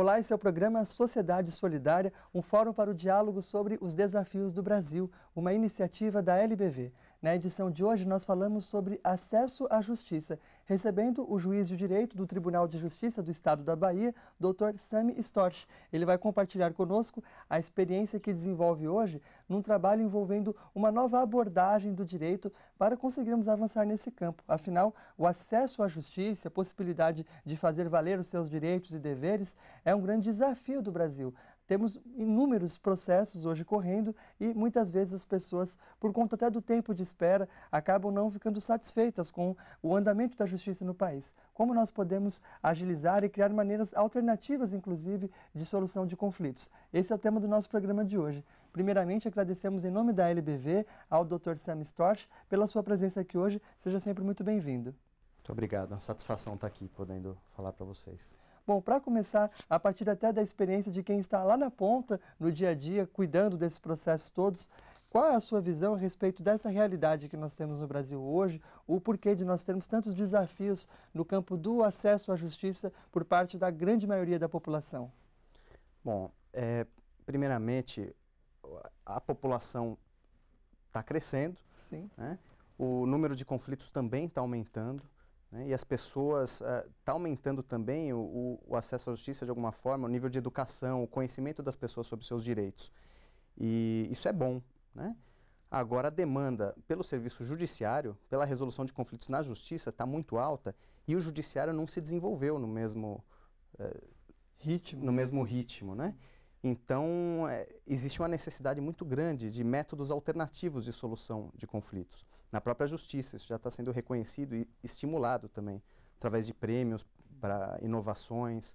Olá, esse é o programa Sociedade Solidária, um fórum para o diálogo sobre os desafios do Brasil, uma iniciativa da LBV. Na edição de hoje, nós falamos sobre acesso à justiça recebendo o juiz de direito do Tribunal de Justiça do Estado da Bahia, Dr. Sami Storch. Ele vai compartilhar conosco a experiência que desenvolve hoje num trabalho envolvendo uma nova abordagem do direito para conseguirmos avançar nesse campo. Afinal, o acesso à justiça, a possibilidade de fazer valer os seus direitos e deveres é um grande desafio do Brasil. Temos inúmeros processos hoje correndo e muitas vezes as pessoas, por conta até do tempo de espera, acabam não ficando satisfeitas com o andamento da justiça Justiça no país. Como nós podemos agilizar e criar maneiras alternativas, inclusive, de solução de conflitos? Esse é o tema do nosso programa de hoje. Primeiramente, agradecemos em nome da LBV ao Dr. Sam Storch pela sua presença aqui hoje. Seja sempre muito bem-vindo. Muito obrigado, é uma satisfação estar aqui podendo falar para vocês. Bom, para começar, a partir até da experiência de quem está lá na ponta, no dia a dia, cuidando desses processos todos, qual é a sua visão a respeito dessa realidade que nós temos no Brasil hoje? O porquê de nós termos tantos desafios no campo do acesso à justiça por parte da grande maioria da população? Bom, é, primeiramente, a população está crescendo. Sim. Né? O número de conflitos também está aumentando. Né? E as pessoas, está é, uh, aumentando também o, o, acesso à justiça de alguma forma, o nível de educação, o conhecimento das pessoas sobre seus direitos. E isso é bom, né? Agora, a demanda pelo serviço judiciário, pela resolução de conflitos na justiça, está muito alta e o judiciário não se desenvolveu no mesmo eh, ritmo. No mesmo ritmo né? Então, é, existe uma necessidade muito grande de métodos alternativos de solução de conflitos. Na própria justiça, isso já está sendo reconhecido e estimulado também, através de prêmios para inovações.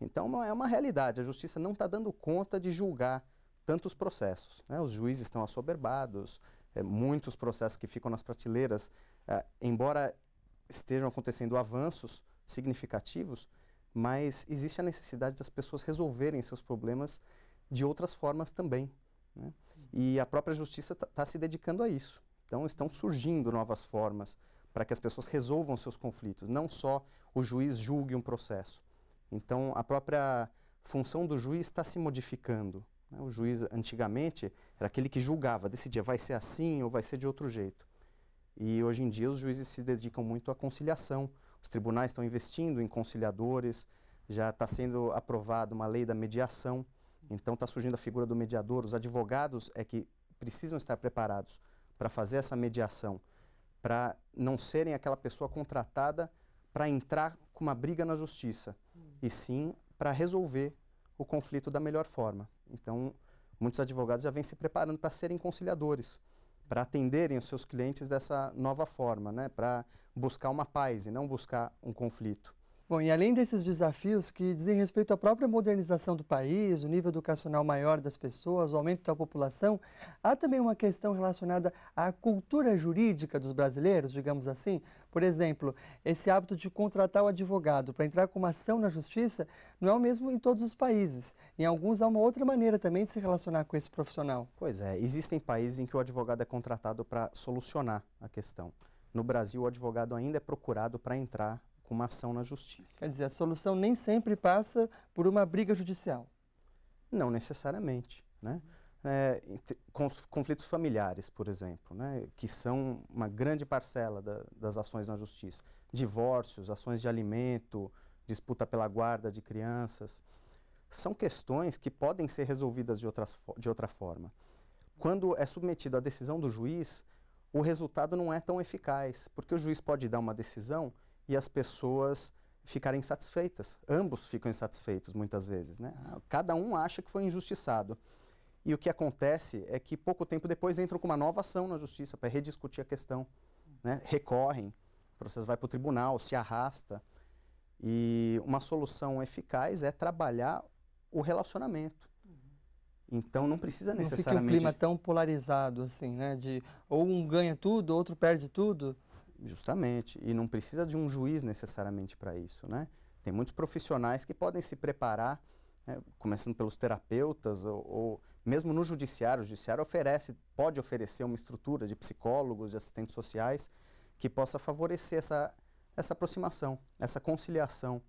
Então, é uma realidade. A justiça não está dando conta de julgar tantos processos. Né? Os juízes estão assoberbados, é, muitos processos que ficam nas prateleiras, é, embora estejam acontecendo avanços significativos, mas existe a necessidade das pessoas resolverem seus problemas de outras formas também. Né? E a própria justiça está tá se dedicando a isso. Então, estão surgindo novas formas para que as pessoas resolvam seus conflitos, não só o juiz julgue um processo. Então, a própria função do juiz está se modificando. Né? O juiz, antigamente, era aquele que julgava, decidia vai ser assim ou vai ser de outro jeito. E hoje em dia os juízes se dedicam muito à conciliação. Os tribunais estão investindo em conciliadores, já está sendo aprovada uma lei da mediação, então está surgindo a figura do mediador. Os advogados é que precisam estar preparados para fazer essa mediação, para não serem aquela pessoa contratada para entrar com uma briga na justiça, hum. e sim para resolver o conflito da melhor forma. Então, muitos advogados já vêm se preparando para serem conciliadores, para atenderem os seus clientes dessa nova forma, né? para buscar uma paz e não buscar um conflito. Bom, e além desses desafios que dizem respeito à própria modernização do país, o nível educacional maior das pessoas, o aumento da população, há também uma questão relacionada à cultura jurídica dos brasileiros, digamos assim. Por exemplo, esse hábito de contratar o advogado para entrar com uma ação na justiça não é o mesmo em todos os países. Em alguns há uma outra maneira também de se relacionar com esse profissional. Pois é, existem países em que o advogado é contratado para solucionar a questão. No Brasil, o advogado ainda é procurado para entrar com uma ação na justiça. Quer dizer, a solução nem sempre passa por uma briga judicial. Não necessariamente, né? É, conflitos familiares, por exemplo, né, que são uma grande parcela da, das ações na justiça. Divórcios, ações de alimento, disputa pela guarda de crianças. São questões que podem ser resolvidas de, outras, de outra forma. Quando é submetido à decisão do juiz, o resultado não é tão eficaz, porque o juiz pode dar uma decisão e as pessoas ficarem insatisfeitas. Ambos ficam insatisfeitos muitas vezes, né? Ah, cada um acha que foi injustiçado. E o que acontece é que pouco tempo depois entram com uma nova ação na justiça para rediscutir a questão, né? Recorrem, o processo vai para o tribunal, se arrasta. E uma solução eficaz é trabalhar o relacionamento. Então não precisa necessariamente. Não fica um clima tão polarizado assim, né? De ou um ganha tudo, outro perde tudo. Justamente. E não precisa de um juiz necessariamente para isso, né? Tem muitos profissionais que podem se preparar, né, começando pelos terapeutas, ou, ou, mesmo no judiciário, o judiciário oferece, pode oferecer uma estrutura de psicólogos, de assistentes sociais, que possa favorecer essa, essa aproximação, essa conciliação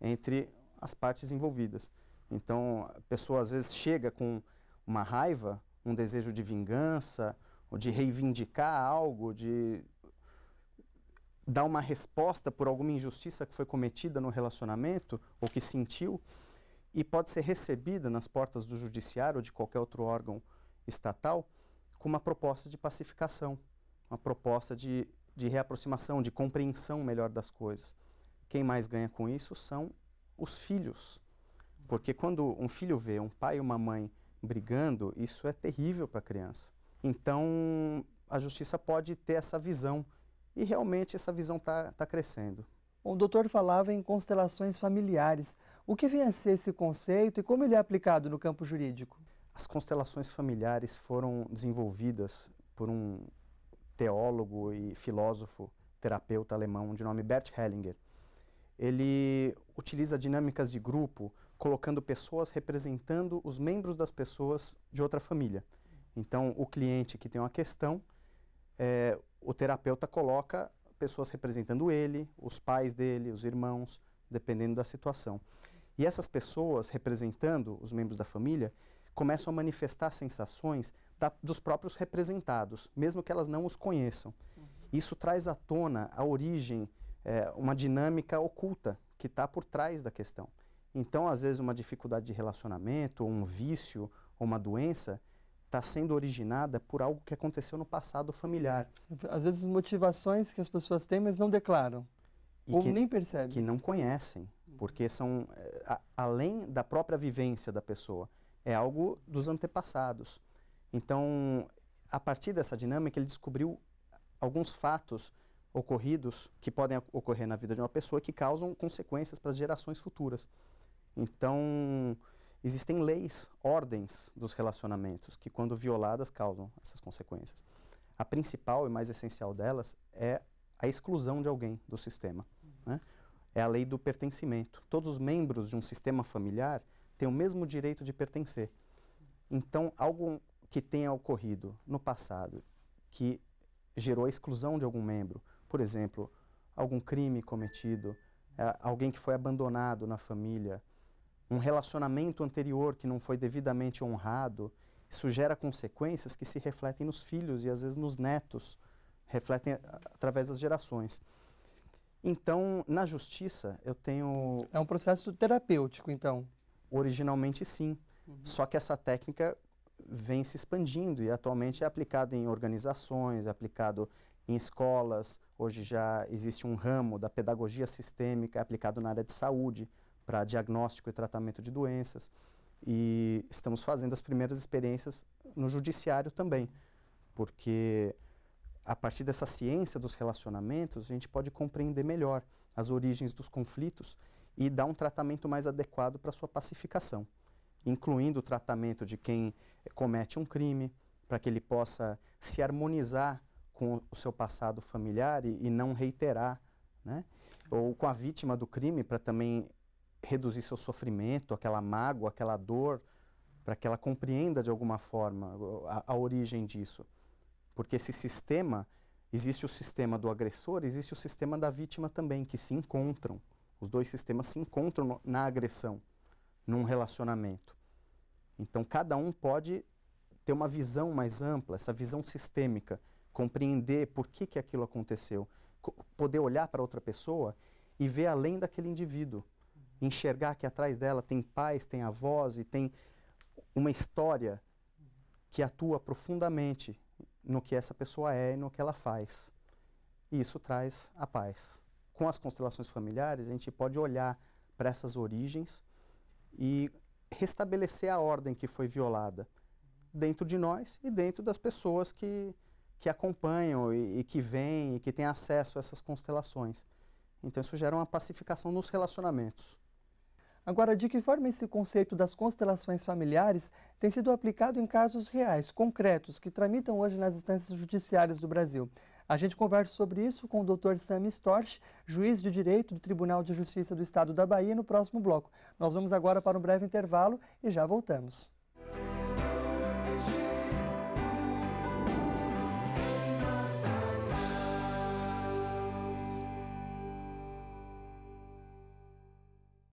entre as partes envolvidas. Então, a pessoa às vezes chega com uma raiva, um desejo de vingança, ou de reivindicar algo, de dar uma resposta por alguma injustiça que foi cometida no relacionamento ou que sentiu e pode ser recebida nas portas do judiciário ou de qualquer outro órgão estatal com uma proposta de pacificação, uma proposta de, de reaproximação, de compreensão melhor das coisas. Quem mais ganha com isso são os filhos. Porque quando um filho vê um pai e uma mãe brigando, isso é terrível para a criança. Então, a justiça pode ter essa visão e realmente essa visão está tá crescendo. o doutor falava em constelações familiares. O que vem a ser esse conceito e como ele é aplicado no campo jurídico? As constelações familiares foram desenvolvidas por um teólogo e filósofo, terapeuta alemão de nome Bert Hellinger. Ele utiliza dinâmicas de grupo, colocando pessoas representando os membros das pessoas de outra família. Então, o cliente que tem uma questão, é, o terapeuta coloca pessoas representando ele, os pais dele, os irmãos, dependendo da situação. E essas pessoas representando os membros da família começam a manifestar sensações da, dos próprios representados, mesmo que elas não os conheçam. Uhum. Isso traz à tona a origem, é, uma dinâmica oculta que está por trás da questão. Então, às vezes, uma dificuldade de relacionamento, um vício, ou uma doença, está sendo originada por algo que aconteceu no passado familiar. Às vezes motivações que as pessoas têm, mas não declaram. E ou que, nem percebem. Que não conhecem, porque são eh, a, além da própria vivência da pessoa, é algo dos antepassados. Então, a partir dessa dinâmica, ele descobriu alguns fatos ocorridos que podem ocorrer na vida de uma pessoa que causam consequências para as gerações futuras. Então, Existem leis, ordens dos relacionamentos que, quando violadas, causam essas consequências. A principal e mais essencial delas é a exclusão de alguém do sistema. Né? É a lei do pertencimento. Todos os membros de um sistema familiar têm o mesmo direito de pertencer. Então, algo que tenha ocorrido no passado que gerou a exclusão de algum membro, por exemplo, algum crime cometido, eh, alguém que foi abandonado na família, um relacionamento anterior que não foi devidamente honrado, isso gera consequências que se refletem nos filhos e às vezes nos netos, refletem através das gerações. Então, na justiça, eu tenho. É um processo terapêutico, então? Originalmente, sim. Uhum. Só que essa técnica vem se expandindo e atualmente é aplicado em organizações, é aplicado em escolas. Hoje já existe um ramo da pedagogia sistêmica é aplicado na área de saúde, para diagnóstico e tratamento de doenças. E estamos fazendo as primeiras experiências no judiciário também, porque a partir dessa ciência dos relacionamentos, a gente pode compreender melhor as origens dos conflitos e dar um tratamento mais adequado para sua pacificação, incluindo o tratamento de quem comete um crime, para que ele possa se harmonizar com o seu passado familiar e, e não reiterar, né? ou com a vítima do crime, para também reduzir seu sofrimento, aquela mágoa, aquela dor, para que ela compreenda de alguma forma a, a, origem disso. Porque esse sistema, existe o sistema do agressor, existe o sistema da vítima também, que se encontram. Os dois sistemas se encontram no, na agressão, num relacionamento. Então cada um pode ter uma visão mais ampla, essa visão sistêmica, compreender por que, que aquilo aconteceu, poder olhar para outra pessoa e ver além daquele indivíduo enxergar que atrás dela tem pais, tem avós e tem uma história que atua profundamente no que essa pessoa é e no que ela faz. E isso traz a paz. Com as constelações familiares, a gente pode olhar para essas origens e restabelecer a ordem que foi violada dentro de nós e dentro das pessoas que, que acompanham e, e que vêm e que têm acesso a essas constelações. Então isso gera uma pacificação nos relacionamentos. Agora, de que forma esse conceito das constelações familiares tem sido aplicado em casos reais, concretos, que tramitam hoje nas instâncias judiciárias do Brasil? A gente conversa sobre isso com o Dr. Sam Storch, juiz de direito do Tribunal de Justiça do Estado da Bahia, no próximo bloco. Nós vamos agora para um breve intervalo e já voltamos.